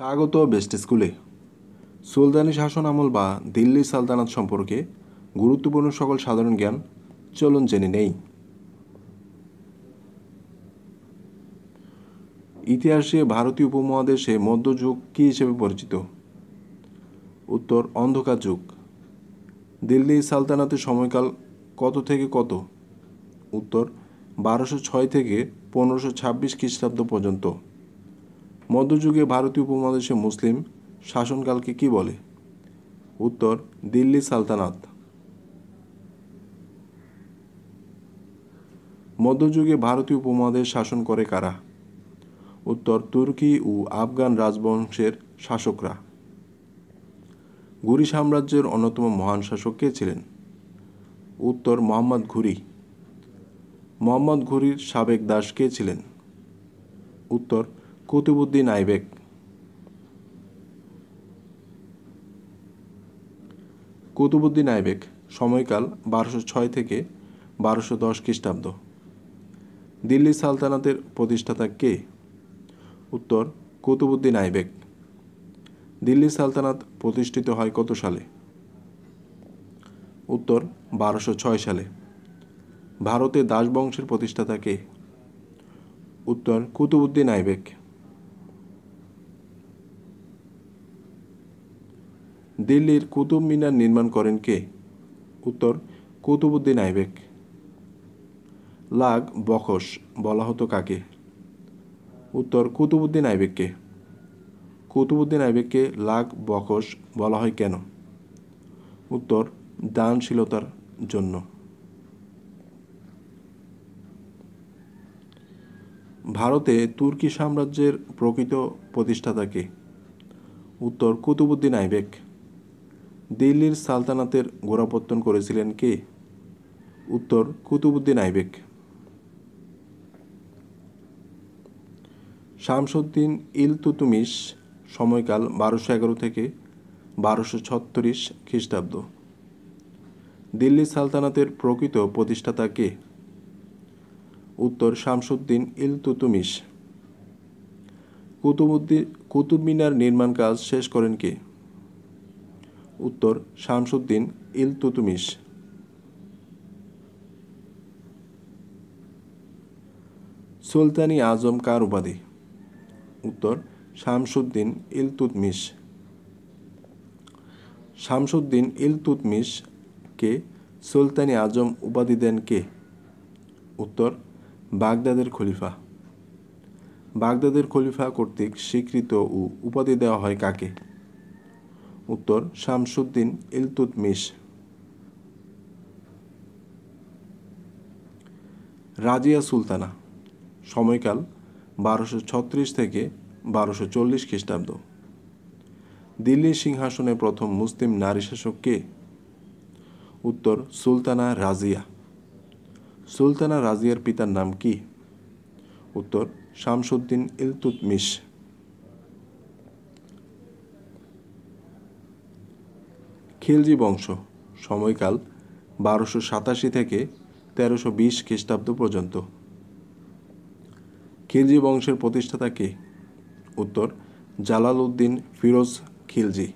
স্বাগত বেস্ট স্কুলে সুলতানি শাসন আমল বা দিল্লি সালতানাত সম্পর্কে গুরুত্বপূর্ণ সকল সাধারণ জ্ঞান চলুন জেনে নেই ইতিহাসে ভারতীয় উপমহাদেশে মধ্যযুগ কী হিসেবে পরিচিত উত্তর অন্ধকার যুগ দিল্লি সালতানাতের সময়কাল কত থেকে কত উত্তর বারোশো ছয় থেকে পনেরোশো ছাব্বিশ খ্রিস্টাব্দ পর্যন্ত মধ্যযুগে ভারতীয় উপমহাদেশে মুসলিম শাসনকালকে কি বলে উত্তর দিল্লি সালতানাত মধ্যযুগে ভারতীয় উপমহাদেশ শাসন করে কারা উত্তর তুর্কি ও আফগান রাজবংশের শাসকরা ঘুরি সাম্রাজ্যের অন্যতম মহান শাসক কে ছিলেন উত্তর মোহাম্মদ ঘুরি মোহাম্মদ ঘুরির সাবেক দাস কে ছিলেন উত্তর কুতুবুদ্দিন আইবেক কুতুবুদ্দিন আইবেক সময়কাল বারোশো ছয় থেকে বারোশো দশ খ্রিস্টাব্দ দিল্লি সালতানাতের প্রতিষ্ঠাতা কে উত্তর কুতুবুদ্দিন আইবেক দিল্লি সালতানাত প্রতিষ্ঠিত হয় কত সালে উত্তর বারোশো ছয় সালে ভারতে দাসবংশের প্রতিষ্ঠাতা কে উত্তর কুতুবুদ্দিন আইবেক দিল্লির কুতুব মিনার নির্মাণ করেন কে উত্তর কুতুবুদ্দিন আইবেক লাগ বখস বলা হতো কাকে উত্তর কুতুবুদ্দিন আইবেককে কুতুবুদ্দিন আইবেককে লাগ বখস বলা হয় কেন উত্তর দানশীলতার জন্য ভারতে তুর্কি সাম্রাজ্যের প্রকৃত প্রতিষ্ঠাতাকে উত্তর কুতুবুদ্দিন আইবেক দিল্লির সালতানাতের গোড়াপত্তন করেছিলেন কে উত্তর কুতুবুদ্দিন আইবেক শামসুদ্দিন ইলতুতুমিশ সময়কাল বারোশো এগারো থেকে বারোশো ছত্রিশ খ্রিস্টাব্দ দিল্লি সালতানাতের প্রকৃত প্রতিষ্ঠাতা কে উত্তর শামসুদ্দিন ইলতুতুমিশ কুতুবুদ্দিন কুতুব মিনার নির্মাণ কাজ শেষ করেন কে উত্তর শামসুদ্দিন তুতুমিশ সুলতানি আজম কার উপাধি উত্তর শামসুদ্দিন তুতমিশ শামসুদ্দিন কে সুলতানি আজম উপাধি দেন কে উত্তর বাগদাদের খলিফা বাগদাদের খলিফা কর্তৃক স্বীকৃত ও উপাধি দেওয়া হয় কাকে উত্তর শামসুদ্দিন ইলতুতমিশ রাজিয়া সুলতানা সময়কাল বারোশো ছত্রিশ থেকে বারোশো চল্লিশ খ্রিস্টাব্দ দিল্লির সিংহাসনে প্রথম মুসলিম নারী শাসক কে উত্তর সুলতানা রাজিয়া সুলতানা রাজিয়ার পিতার নাম কি উত্তর শামসুদ্দিন ইলতুতমিশ খিলজি বংশ সময়কাল বারোশো সাতাশি থেকে তেরোশো বিশ খ্রিস্টাব্দ পর্যন্ত খিলজি বংশের প্রতিষ্ঠাতা কে উত্তর জালাল উদ্দিন ফিরোজ খিলজি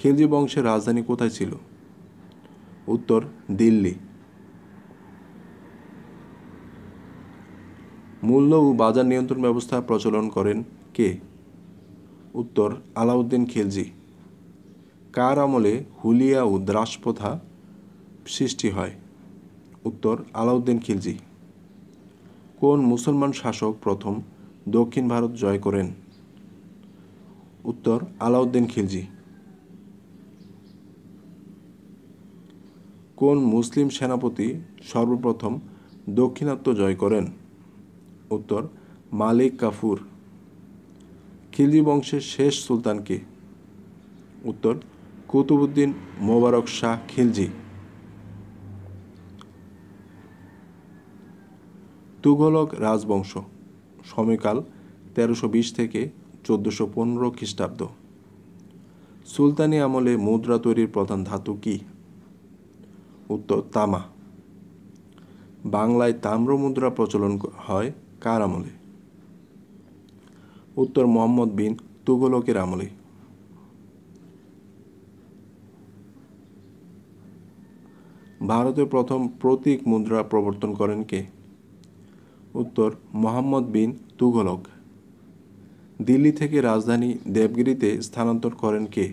খিলজি বংশের রাজধানী কোথায় ছিল উত্তর দিল্লি মূল্য ও বাজার নিয়ন্ত্রণ ব্যবস্থা প্রচলন করেন কে উত্তর আলাউদ্দিন খিলজি কার আমলে হুলিয়া ও দ্রাস প্রথা সৃষ্টি হয় উত্তর আলাউদ্দিন খিলজি কোন মুসলমান শাসক প্রথম দক্ষিণ ভারত জয় করেন উত্তর আলাউদ্দিন খিলজি কোন মুসলিম সেনাপতি সর্বপ্রথম দক্ষিণাত্ম জয় করেন উত্তর মালিক কাফুর খিলজি বংশের শেষ সুলতানকে উত্তর কুতুবুদ্দিন মোবারক শাহ খিলজি তুঘলক রাজবংশ সময়কাল তেরোশো বিশ থেকে চোদ্দোশো পনেরো খ্রিস্টাব্দ সুলতানি আমলে মুদ্রা তৈরির প্রধান ধাতু কি উত্তর তামা বাংলায় তাম্র মুদ্রা প্রচলন হয় কার আমলে উত্তর মোহাম্মদ বিন তুগলকের আমলে ভারতে প্রথম প্রতীক মুদ্রা প্রবর্তন করেন কে উত্তর মোহাম্মদ বিন তুঘলক দিল্লি থেকে রাজধানী দেবগিরিতে স্থানান্তর করেন কে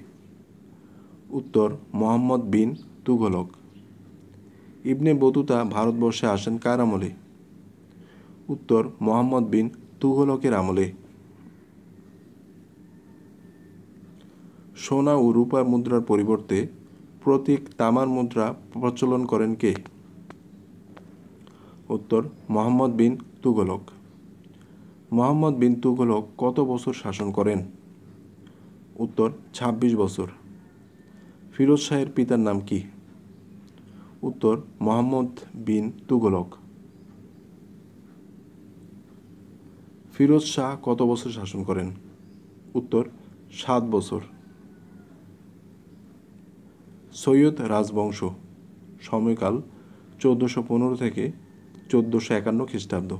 উত্তর মোহাম্মদ বিন তুঘলক ইবনে বতুতা ভারতবর্ষে আসেন কার আমলে উত্তর মোহাম্মদ বিন তুঘলকের আমলে সোনা ও রূপা মুদ্রার পরিবর্তে প্রতীক তামার মুদ্রা প্রচলন করেন কে উত্তর মোহাম্মদ বিন তুগলক মোহাম্মদ বিন তুগলক কত বছর শাসন করেন উত্তর ২৬ বছর ফিরোজ শাহের পিতার নাম কি উত্তর মোহাম্মদ বিন তুগলক ফিরোজ শাহ কত বছর শাসন করেন উত্তর সাত বছর সৈয়দ রাজবংশ সময়কাল চোদ্দোশো পনেরো থেকে চোদ্দোশো একান্ন খ্রিস্টাব্দ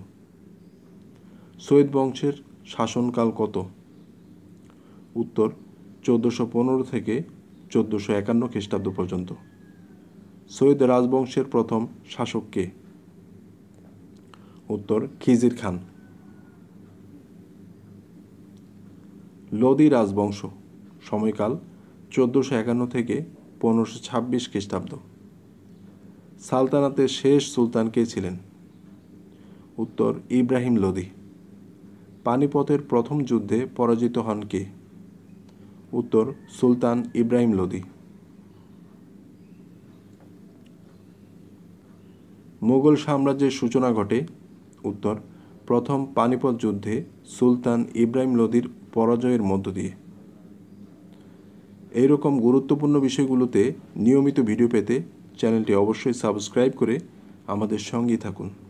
সৈয়দ বংশের শাসনকাল কত উত্তর চোদ্দোশো পনেরো থেকে চোদ্দোশো একান্ন খ্রিস্টাব্দ পর্যন্ত সৈয়দ রাজবংশের প্রথম শাসক কে উত্তর খিজির খান লোদি রাজবংশ সময়কাল চোদ্দোশো একান্ন থেকে পনেরোশো ছাব্বিশ খ্রিস্টাব্দ সালতানাতের শেষ সুলতান কে ছিলেন উত্তর ইব্রাহিম লোদি পানিপথের প্রথম যুদ্ধে পরাজিত হন কে উত্তর সুলতান ইব্রাহিম লোদি মোগল সাম্রাজ্যের সূচনা ঘটে উত্তর প্রথম পানিপথ যুদ্ধে সুলতান ইব্রাহিম লোদির পরাজয়ের মধ্য দিয়ে এইরকম গুরুত্বপূর্ণ বিষয়গুলোতে নিয়মিত ভিডিও পেতে চ্যানেলটি অবশ্যই সাবস্ক্রাইব করে আমাদের সঙ্গেই থাকুন